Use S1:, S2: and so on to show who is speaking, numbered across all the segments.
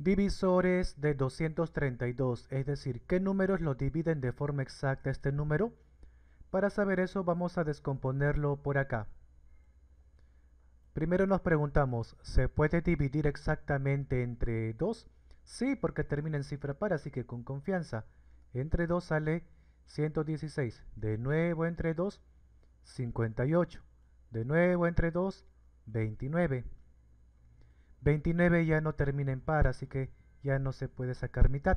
S1: Divisores de 232, es decir, ¿qué números lo dividen de forma exacta este número? Para saber eso vamos a descomponerlo por acá. Primero nos preguntamos, ¿se puede dividir exactamente entre 2? Sí, porque termina en cifra par, así que con confianza. Entre 2 sale 116. De nuevo entre 2, 58. De nuevo entre 2, 29. 29 ya no termina en par, así que ya no se puede sacar mitad.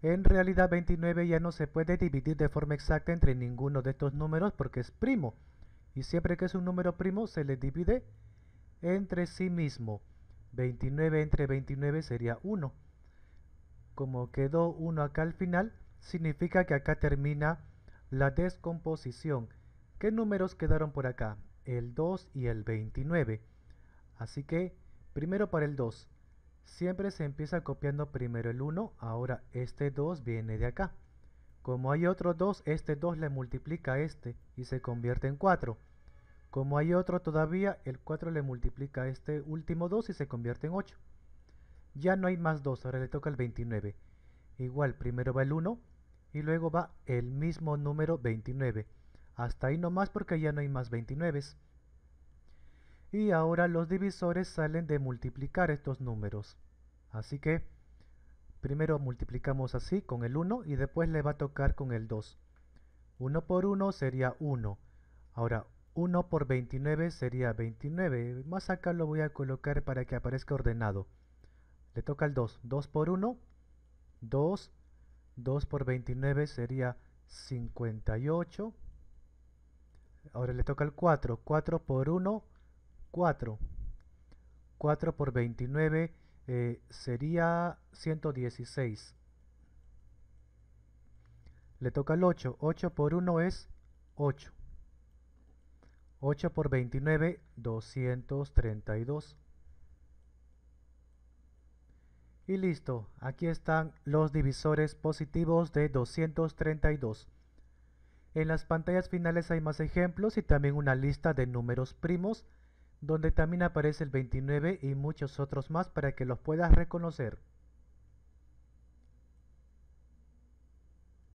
S1: En realidad 29 ya no se puede dividir de forma exacta entre ninguno de estos números porque es primo. Y siempre que es un número primo se le divide entre sí mismo. 29 entre 29 sería 1. Como quedó 1 acá al final, significa que acá termina la descomposición. ¿Qué números quedaron por acá? El 2 y el 29. Así que Primero para el 2. Siempre se empieza copiando primero el 1, ahora este 2 viene de acá. Como hay otro 2, este 2 le multiplica a este y se convierte en 4. Como hay otro todavía, el 4 le multiplica a este último 2 y se convierte en 8. Ya no hay más 2, ahora le toca el 29. Igual, primero va el 1 y luego va el mismo número 29. Hasta ahí nomás porque ya no hay más 29 y ahora los divisores salen de multiplicar estos números. Así que primero multiplicamos así con el 1 y después le va a tocar con el 2. 1 por 1 sería 1. Ahora 1 por 29 sería 29. Más acá lo voy a colocar para que aparezca ordenado. Le toca el 2. 2 por 1, 2. 2 por 29 sería 58. Ahora le toca el 4. 4 por 1 4. 4 por 29 eh, sería 116. Le toca el 8. 8 por 1 es 8. 8 por 29, 232. Y listo, aquí están los divisores positivos de 232. En las pantallas finales hay más ejemplos y también una lista de números primos donde también aparece el 29 y muchos otros más para que los puedas reconocer.